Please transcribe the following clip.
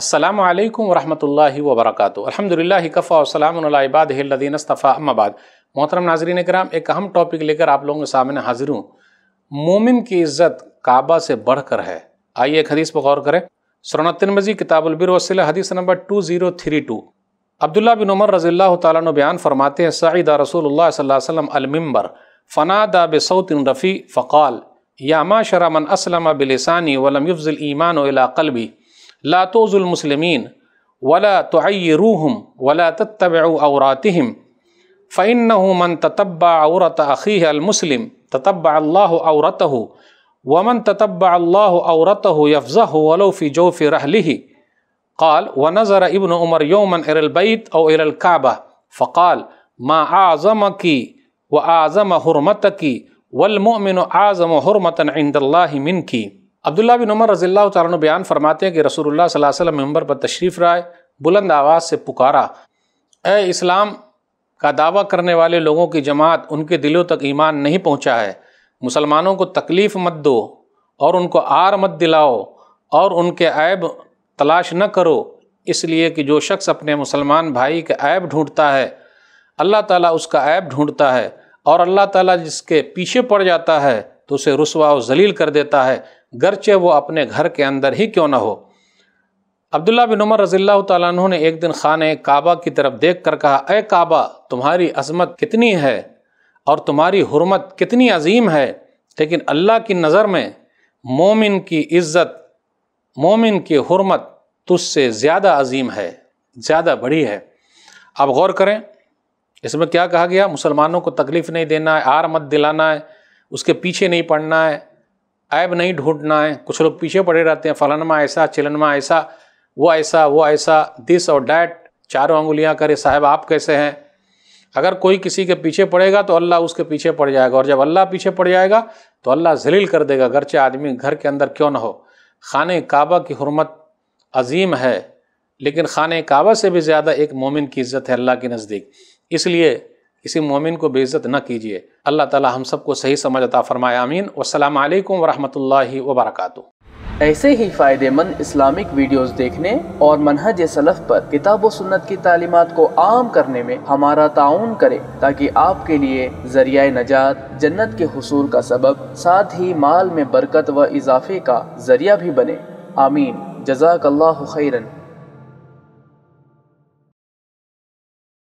السلام علیکم ورحمۃ اللہ وبرکاتہ الحمد للہ کفا وسلم اللہ الدین اصطفیٰ آباد محترم ناظرین کرام ایک اہم ٹاپک لے کر آپ لوگوں کے سامنے حاضر ہوں مومن کی عزت کعبہ سے بڑھ کر ہے آئیے ایک حدیث پر غور کریں سونت مزید کتاب البر وسلم حدیث number two zero three two بن عمر رضی اللہ تعالیٰ نے بیان فرماتے ہیں سعیدہ رسول اللہ صلی اللہ علیہ الممبر فنا دا بعطن رفیع فقال یا ما شرمن اسلم بلسانی ولم ولم یوز الى قلبی لا توزوا المسلمين ولا تعيروهم ولا تتبعوا أوراتهم فإنه من تتبع عورة أخيه المسلم تتبع الله عورته ومن تتبع الله عورته يفزه ولو في جوف رحله قال ونظر ابن عمر يوما إلى البيت أو إلى الكعبة فقال ما أعظمك وأعظم حرمتك والمؤمن أعظم حرمة عند الله منك عبداللہ بن عمر رضی اللہ تعالیٰ بیان فرماتے ہیں کہ رسول اللہ صلی اللہ علیہ وسلم ممبر پر تشریف رائے بلند آواز سے پکارا اے اسلام کا دعویٰ کرنے والے لوگوں کی جماعت ان کے دلوں تک ایمان نہیں پہنچا ہے مسلمانوں کو تکلیف مت دو اور ان کو آر مت دلاؤ اور ان کے عیب تلاش نہ کرو اس لیے کہ جو شخص اپنے مسلمان بھائی کے عیب ڈھونڈتا ہے اللہ تعالیٰ اس کا عیب ڈھونڈتا ہے اور اللہ تعالیٰ جس کے پیچھے پڑ جاتا ہے تو اسے رسوا و ذلیل کر دیتا ہے گرچہ وہ اپنے گھر کے اندر ہی کیوں نہ ہو عبداللہ بن عمر رضی اللہ تعالیٰ عنہ نے ایک دن خانہ کعبہ کی طرف دیکھ کر کہا اے کعبہ تمہاری عظمت کتنی ہے اور تمہاری حرمت کتنی عظیم ہے لیکن اللہ کی نظر میں مومن کی عزت مومن کی حرمت تجھ سے زیادہ عظیم ہے زیادہ بڑی ہے آپ غور کریں اس میں کیا کہا گیا مسلمانوں کو تکلیف نہیں دینا ہے آر مت دلانا ہے اس کے پیچھے نہیں پڑھنا ہے عیب نہیں ڈھونڈنا ہے کچھ لوگ پیچھے پڑھے رہتے ہیں ماں ایسا چلنما ایسا وہ ایسا وہ ایسا دس اور ڈیٹ چاروں انگلیاں کرے صاحب آپ کیسے ہیں اگر کوئی کسی کے پیچھے پڑے گا تو اللہ اس کے پیچھے پڑ جائے گا اور جب اللہ پیچھے پڑ جائے گا تو اللہ ذلیل کر دے گا گرچہ آدمی گھر کے اندر کیوں نہ ہو خانہ کعبہ کی حرمت عظیم ہے لیکن خانہ کعبہ سے بھی زیادہ ایک مومن کی عزت ہے اللہ کے نزدیک اس لیے کسی مومن کو بے عزت نہ کیجیے اللہ تعالیٰ ہم سب کو صحیح سمجھ عطا فرمائے آمین والسلام علیکم ورحمۃ اللہ وبرکاتہ ایسے ہی فائدے مند اسلامک ویڈیوز دیکھنے اور منہج سلف پر کتاب و سنت کی تعلیمات کو عام کرنے میں ہمارا تعاون کرے تاکہ آپ کے لیے ذریعہ نجات جنت کے حصول کا سبب ساتھ ہی مال میں برکت و اضافے کا ذریعہ بھی بنے آمین جزاک اللہ خیرن